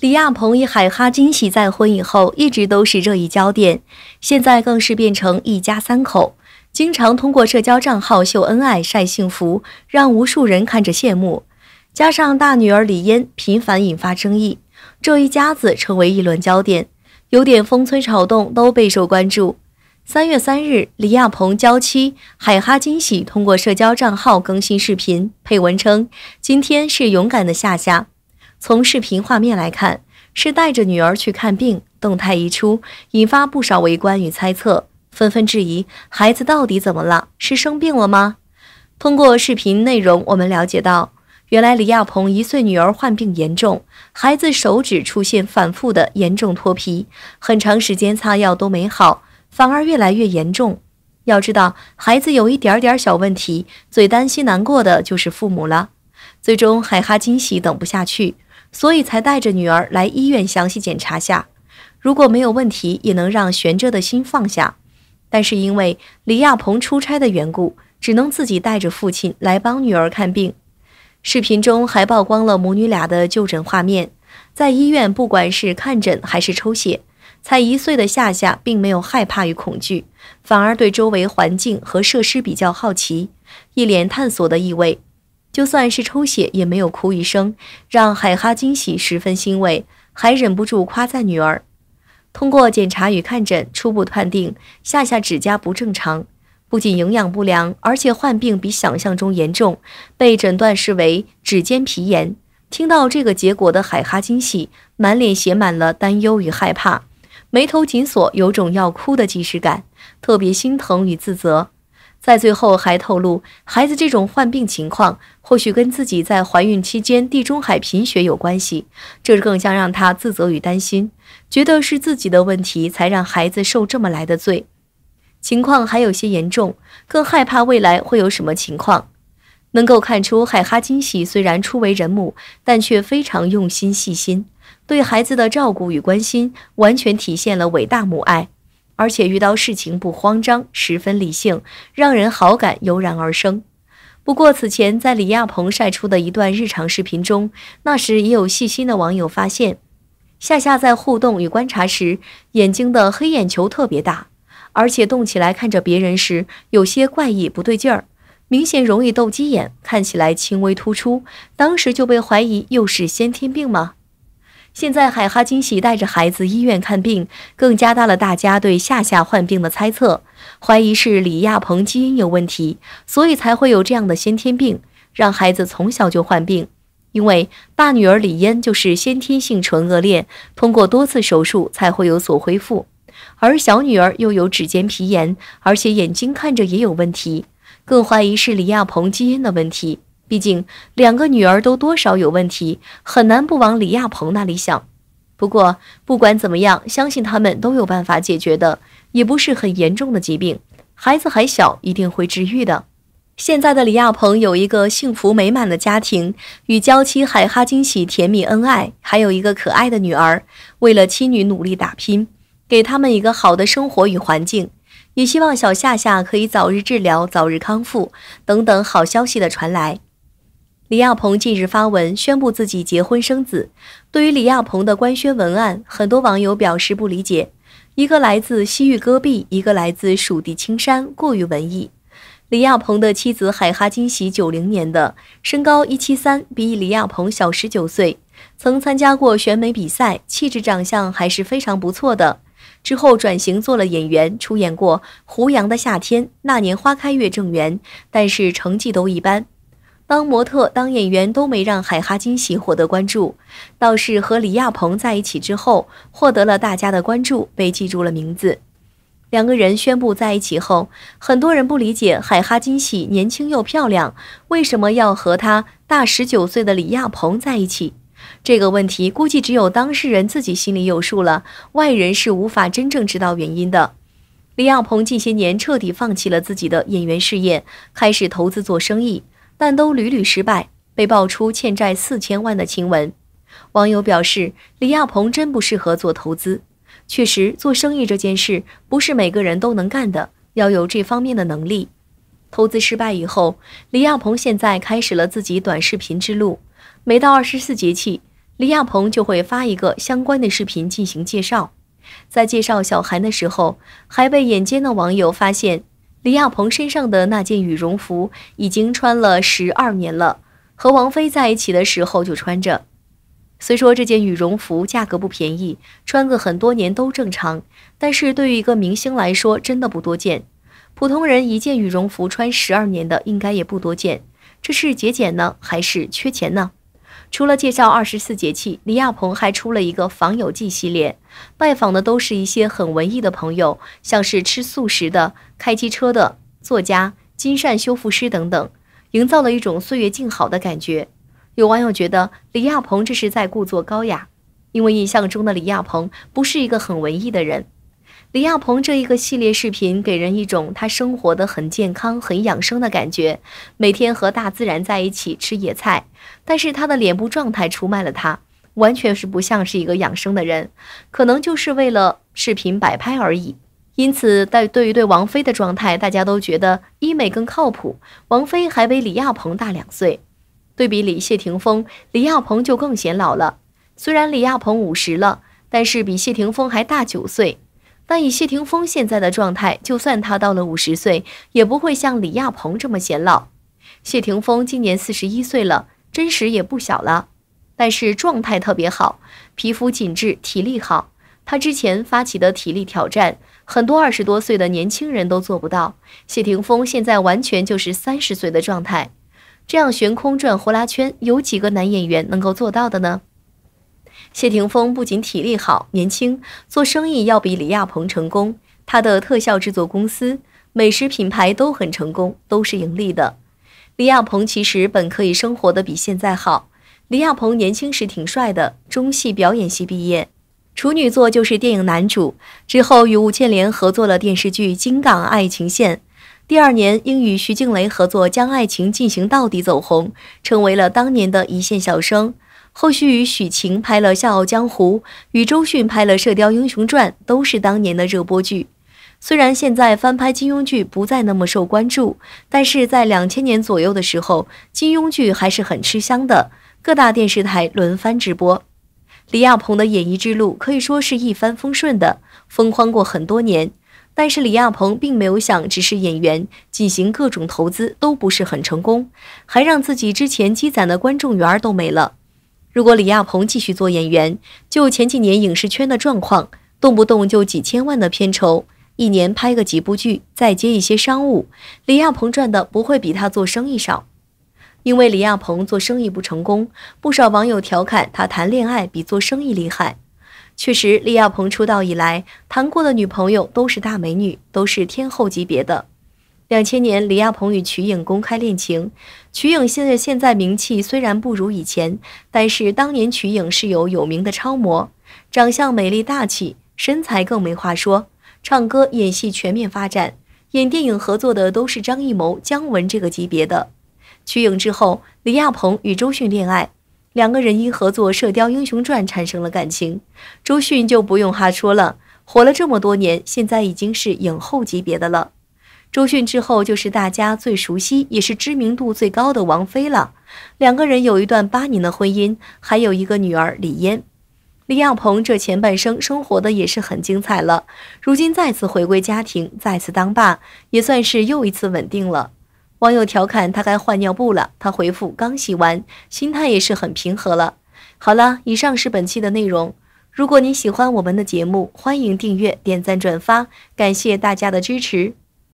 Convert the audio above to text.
李亚鹏与海哈惊喜再婚以后，一直都是热议焦点，现在更是变成一家三口，经常通过社交账号秀恩爱、晒幸福，让无数人看着羡慕。加上大女儿李嫣频繁引发争议，这一家子成为一轮焦点，有点风吹草动都备受关注。三月三日，李亚鹏娇妻海哈惊喜通过社交账号更新视频，配文称：“今天是勇敢的夏夏。”从视频画面来看，是带着女儿去看病。动态一出，引发不少围观与猜测，纷纷质疑孩子到底怎么了？是生病了吗？通过视频内容，我们了解到，原来李亚鹏一岁女儿患病严重，孩子手指出现反复的严重脱皮，很长时间擦药都没好，反而越来越严重。要知道，孩子有一点点小问题，最担心难过的就是父母了。最终，海哈惊喜等不下去。所以才带着女儿来医院详细检查下，如果没有问题，也能让悬着的心放下。但是因为李亚鹏出差的缘故，只能自己带着父亲来帮女儿看病。视频中还曝光了母女俩的就诊画面，在医院，不管是看诊还是抽血，才一岁的夏夏并没有害怕与恐惧，反而对周围环境和设施比较好奇，一脸探索的意味。就算是抽血也没有哭一声，让海哈惊喜十分欣慰，还忍不住夸赞女儿。通过检查与看诊，初步判定夏夏指甲不正常，不仅营养不良，而且患病比想象中严重，被诊断视为指尖皮炎。听到这个结果的海哈惊喜，满脸写满了担忧与害怕，眉头紧锁，有种要哭的即时感，特别心疼与自责。在最后还透露，孩子这种患病情况或许跟自己在怀孕期间地中海贫血有关系，这更将让她自责与担心，觉得是自己的问题才让孩子受这么来的罪，情况还有些严重，更害怕未来会有什么情况。能够看出海哈金喜虽然初为人母，但却非常用心细心，对孩子的照顾与关心完全体现了伟大母爱。而且遇到事情不慌张，十分理性，让人好感油然而生。不过此前在李亚鹏晒出的一段日常视频中，那时也有细心的网友发现，夏夏在互动与观察时，眼睛的黑眼球特别大，而且动起来看着别人时有些怪异不对劲儿，明显容易斗鸡眼，看起来轻微突出，当时就被怀疑又是先天病吗？现在海哈金喜带着孩子医院看病，更加大了大家对夏夏患病的猜测，怀疑是李亚鹏基因有问题，所以才会有这样的先天病，让孩子从小就患病。因为大女儿李嫣就是先天性唇腭裂，通过多次手术才会有所恢复，而小女儿又有指尖皮炎，而且眼睛看着也有问题，更怀疑是李亚鹏基因的问题。毕竟两个女儿都多少有问题，很难不往李亚鹏那里想。不过不管怎么样，相信他们都有办法解决的，也不是很严重的疾病，孩子还小，一定会治愈的。现在的李亚鹏有一个幸福美满的家庭，与娇妻海哈惊喜甜蜜恩爱，还有一个可爱的女儿。为了妻女努力打拼，给他们一个好的生活与环境。也希望小夏夏可以早日治疗，早日康复。等等好消息的传来。李亚鹏近日发文宣布自己结婚生子，对于李亚鹏的官宣文案，很多网友表示不理解。一个来自西域戈壁，一个来自蜀地青山，过于文艺。李亚鹏的妻子海哈金喜，九零年的，身高一七三，比李亚鹏小十九岁。曾参加过选美比赛，气质长相还是非常不错的。之后转型做了演员，出演过《胡杨的夏天》《那年花开月正圆》，但是成绩都一般。当模特、当演员都没让海哈金喜获得关注，倒是和李亚鹏在一起之后，获得了大家的关注，被记住了名字。两个人宣布在一起后，很多人不理解海哈金喜年轻又漂亮，为什么要和他大十九岁的李亚鹏在一起？这个问题估计只有当事人自己心里有数了，外人是无法真正知道原因的。李亚鹏近些年彻底放弃了自己的演员事业，开始投资做生意。但都屡屡失败，被爆出欠债四千万的晴雯，网友表示李亚鹏真不适合做投资。确实，做生意这件事不是每个人都能干的，要有这方面的能力。投资失败以后，李亚鹏现在开始了自己短视频之路。每到二十四节气，李亚鹏就会发一个相关的视频进行介绍。在介绍小韩的时候，还被眼尖的网友发现。李亚鹏身上的那件羽绒服已经穿了十二年了，和王菲在一起的时候就穿着。虽说这件羽绒服价格不便宜，穿个很多年都正常，但是对于一个明星来说真的不多见。普通人一件羽绒服穿十二年的应该也不多见，这是节俭呢还是缺钱呢？除了介绍二十四节气，李亚鹏还出了一个访友记系列，拜访的都是一些很文艺的朋友，像是吃素食的、开机车的、作家、金善修复师等等，营造了一种岁月静好的感觉。有网友觉得李亚鹏这是在故作高雅，因为印象中的李亚鹏不是一个很文艺的人。李亚鹏这一个系列视频给人一种他生活的很健康、很养生的感觉，每天和大自然在一起吃野菜。但是他的脸部状态出卖了他，完全是不像是一个养生的人，可能就是为了视频摆拍而已。因此，在对于对王菲的状态，大家都觉得医美更靠谱。王菲还比李亚鹏大两岁，对比李谢霆锋，李亚鹏就更显老了。虽然李亚鹏五十了，但是比谢霆锋还大九岁。但以谢霆锋现在的状态，就算他到了五十岁，也不会像李亚鹏这么显老。谢霆锋今年四十一岁了，真实也不小了，但是状态特别好，皮肤紧致，体力好。他之前发起的体力挑战，很多二十多岁的年轻人都做不到。谢霆锋现在完全就是三十岁的状态，这样悬空转呼啦圈，有几个男演员能够做到的呢？谢霆锋不仅体力好、年轻，做生意要比李亚鹏成功。他的特效制作公司、美食品牌都很成功，都是盈利的。李亚鹏其实本可以生活的比现在好。李亚鹏年轻时挺帅的，中戏表演系毕业，处女作就是电影男主。之后与吴倩莲合作了电视剧《金港爱情线》，第二年因与徐静蕾合作将爱情进行到底走红，成为了当年的一线小生。后续与许晴拍了《笑傲江湖》，与周迅拍了《射雕英雄传》，都是当年的热播剧。虽然现在翻拍金庸剧不再那么受关注，但是在两千年左右的时候，金庸剧还是很吃香的，各大电视台轮番直播。李亚鹏的演艺之路可以说是一帆风顺的，风光过很多年。但是李亚鹏并没有想只是演员，进行各种投资都不是很成功，还让自己之前积攒的观众缘都没了。如果李亚鹏继续做演员，就前几年影视圈的状况，动不动就几千万的片酬，一年拍个几部剧，再接一些商务，李亚鹏赚的不会比他做生意少。因为李亚鹏做生意不成功，不少网友调侃他谈恋爱比做生意厉害。确实，李亚鹏出道以来谈过的女朋友都是大美女，都是天后级别的。两千年，李亚鹏与瞿颖公开恋情。瞿颖现在现在名气虽然不如以前，但是当年瞿颖是有有名的超模，长相美丽大气，身材更没话说。唱歌、演戏全面发展，演电影合作的都是张艺谋、姜文这个级别的。瞿颖之后，李亚鹏与周迅恋爱，两个人因合作《射雕英雄传》产生了感情。周迅就不用哈说了，活了这么多年，现在已经是影后级别的了。周迅之后就是大家最熟悉也是知名度最高的王菲了，两个人有一段八年的婚姻，还有一个女儿李嫣。李亚鹏这前半生生活的也是很精彩了，如今再次回归家庭，再次当爸，也算是又一次稳定了。网友调侃他该换尿布了，他回复刚洗完，心态也是很平和了。好了，以上是本期的内容。如果你喜欢我们的节目，欢迎订阅、点赞、转发，感谢大家的支持。